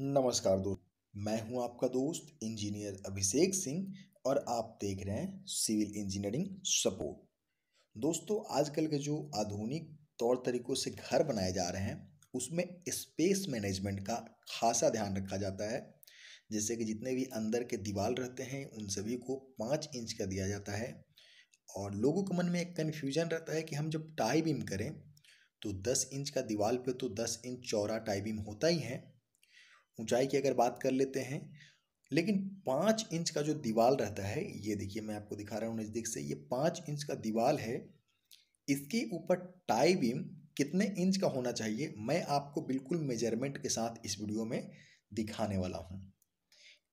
नमस्कार दोस्त मैं हूं आपका दोस्त इंजीनियर अभिषेक सिंह और आप देख रहे हैं सिविल इंजीनियरिंग सपोर्ट दोस्तों आजकल के जो आधुनिक तौर तरीकों से घर बनाए जा रहे हैं उसमें स्पेस मैनेजमेंट का खासा ध्यान रखा जाता है जैसे कि जितने भी अंदर के दीवार रहते हैं उन सभी को पाँच इंच का दिया जाता है और लोगों के मन में एक कन्फ्यूजन रहता है कि हम जब टाई बीम करें तो दस इंच का दीवार पे तो दस इंच चौड़ा टाई बीम होता ही है ऊंचाई की अगर बात कर लेते हैं लेकिन पाँच इंच का जो दीवाल रहता है ये देखिए मैं आपको दिखा रहा हूँ नज़दीक से ये पाँच इंच का दीवाल है इसके ऊपर टाई बीम कितने इंच का होना चाहिए मैं आपको बिल्कुल मेजरमेंट के साथ इस वीडियो में दिखाने वाला हूँ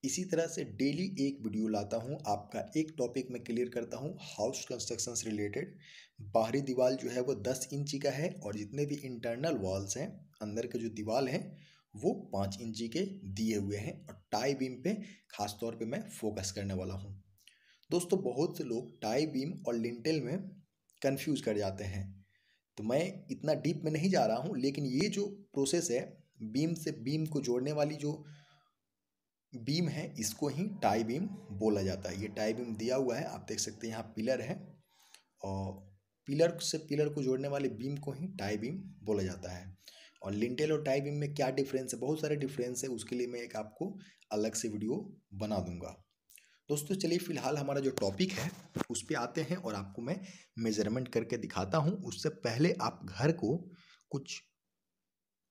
इसी तरह से डेली एक वीडियो लाता हूँ आपका एक टॉपिक मैं क्लियर करता हूँ हाउस कंस्ट्रक्शन से रिलेटेड बाहरी दीवार जो है वो दस इंची का है और जितने भी इंटरनल वॉल्स हैं अंदर के जो दीवार हैं वो पाँच इंची के दिए हुए हैं और टाई बीम पे खास तौर पे मैं फोकस करने वाला हूँ दोस्तों बहुत से लोग टाई बीम और लिंटेल में कंफ्यूज कर जाते हैं तो मैं इतना डीप में नहीं जा रहा हूँ लेकिन ये जो प्रोसेस है बीम से बीम को जोड़ने वाली जो बीम है इसको ही टाई बीम बोला जाता है ये टाई बीम दिया हुआ है आप देख सकते हैं यहाँ पिलर है और पिलर से पिलर को जोड़ने वाले बीम को ही टाई बीम बोला जाता है और लिंटेल और टाई बीम में क्या डिफरेंस है बहुत सारे डिफरेंस है उसके लिए मैं एक आपको अलग से वीडियो बना दूंगा दोस्तों चलिए फिलहाल हमारा जो टॉपिक है उस पर आते हैं और आपको मैं मेजरमेंट करके दिखाता हूँ उससे पहले आप घर को कुछ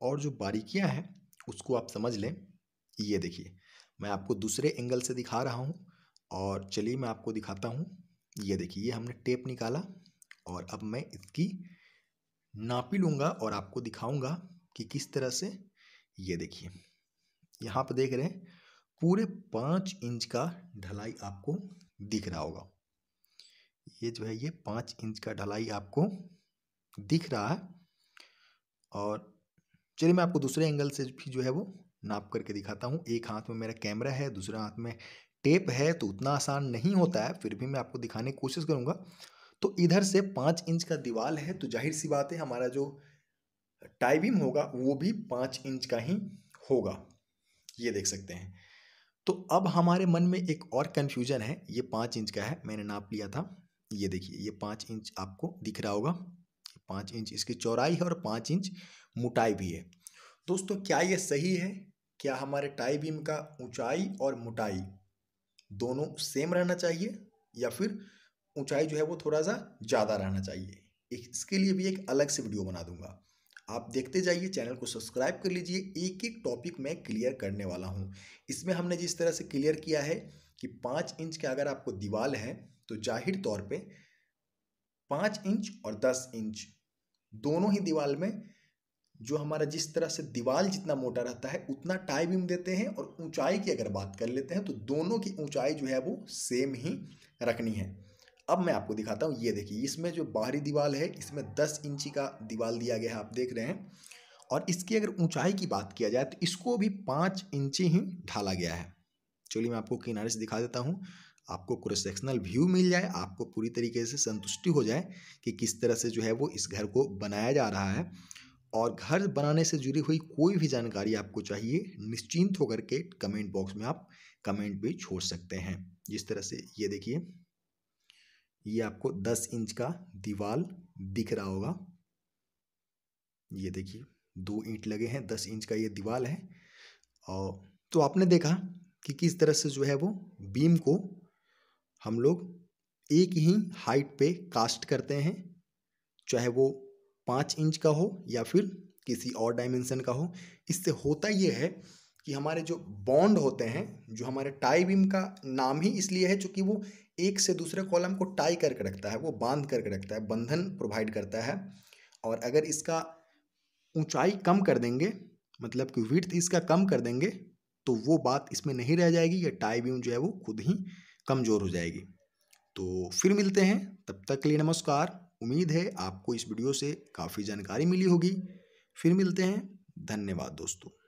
और जो बारीकियाँ हैं उसको आप समझ लें ये देखिए मैं आपको दूसरे एंगल से दिखा रहा हूँ और चलिए मैं आपको दिखाता हूँ ये देखिए ये हमने टेप निकाला और अब मैं इसकी नापी लूँगा और आपको दिखाऊँगा कि किस तरह से ये देखिए यहाँ पर देख रहे हैं पूरे पाँच इंच का ढलाई आपको दिख रहा होगा ये जो है ये पाँच इंच का ढलाई आपको दिख रहा है और चलिए मैं आपको दूसरे एंगल से भी जो है वो नाप करके दिखाता हूँ एक हाथ में मेरा कैमरा है दूसरे हाथ में टेप है तो उतना आसान नहीं होता है फिर भी मैं आपको दिखाने की कोशिश करूँगा तो इधर से पाँच इंच का दीवार है तो जाहिर सी बात है हमारा जो टाइबिम होगा वो भी पाँच इंच का ही होगा ये देख सकते हैं तो अब हमारे मन में एक और कन्फ्यूजन है ये पाँच इंच का है मैंने नाप लिया था ये देखिए ये पाँच इंच आपको दिख रहा होगा पाँच इंच इसकी चौड़ाई है और पाँच इंच मोटाई भी है दोस्तों क्या ये सही है क्या हमारे टाई बीम का ऊंचाई और मोटाई दोनों सेम रहना चाहिए या फिर ऊंचाई जो है वो थोड़ा सा ज़्यादा रहना चाहिए इसके लिए भी एक अलग से वीडियो बना दूंगा आप देखते जाइए चैनल को सब्सक्राइब कर लीजिए एक एक टॉपिक मैं क्लियर करने वाला हूँ इसमें हमने जिस तरह से क्लियर किया है कि पाँच इंच का अगर आपको दीवाल है तो जाहिर तौर पे पाँच इंच और दस इंच दोनों ही दीवाल में जो हमारा जिस तरह से दीवाल जितना मोटा रहता है उतना टाई बीम देते हैं और ऊंचाई की अगर बात कर लेते हैं तो दोनों की ऊंचाई जो है वो सेम ही रखनी है अब मैं आपको दिखाता हूँ ये देखिए इसमें जो बाहरी दीवार है इसमें दस इंची का दीवार दिया गया है आप देख रहे हैं और इसकी अगर ऊंचाई की बात किया जाए तो इसको भी पाँच इंची ही ढाला गया है चलिए मैं आपको किनारे से दिखा देता हूँ आपको क्रॉस सेक्शनल व्यू मिल जाए आपको पूरी तरीके से संतुष्टि हो जाए कि किस तरह से जो है वो इस घर को बनाया जा रहा है और घर बनाने से जुड़ी हुई कोई भी जानकारी आपको चाहिए निश्चिंत होकर के कमेंट बॉक्स में आप कमेंट भी छोड़ सकते हैं जिस तरह से ये देखिए ये आपको दस इंच का दीवाल दिख रहा होगा ये देखिए दो ईंट लगे हैं दस इंच का ये दीवाल है और तो आपने देखा कि किस तरह से जो है वो बीम को हम लोग एक ही हाइट पे कास्ट करते हैं चाहे वो पाँच इंच का हो या फिर किसी और डायमेंशन का हो इससे होता यह है कि हमारे जो बॉन्ड होते हैं जो हमारे टाई बीम का नाम ही इसलिए है चूँकि वो एक से दूसरे कॉलम को टाई करके रखता है वो बांध करके रखता है बंधन प्रोवाइड करता है और अगर इसका ऊंचाई कम कर देंगे मतलब कि विर्थ इसका कम कर देंगे तो वो बात इसमें नहीं रह जाएगी या टाई भी जो है वो खुद ही कमज़ोर हो जाएगी तो फिर मिलते हैं तब तक के लिए नमस्कार उम्मीद है आपको इस वीडियो से काफ़ी जानकारी मिली होगी फिर मिलते हैं धन्यवाद दोस्तों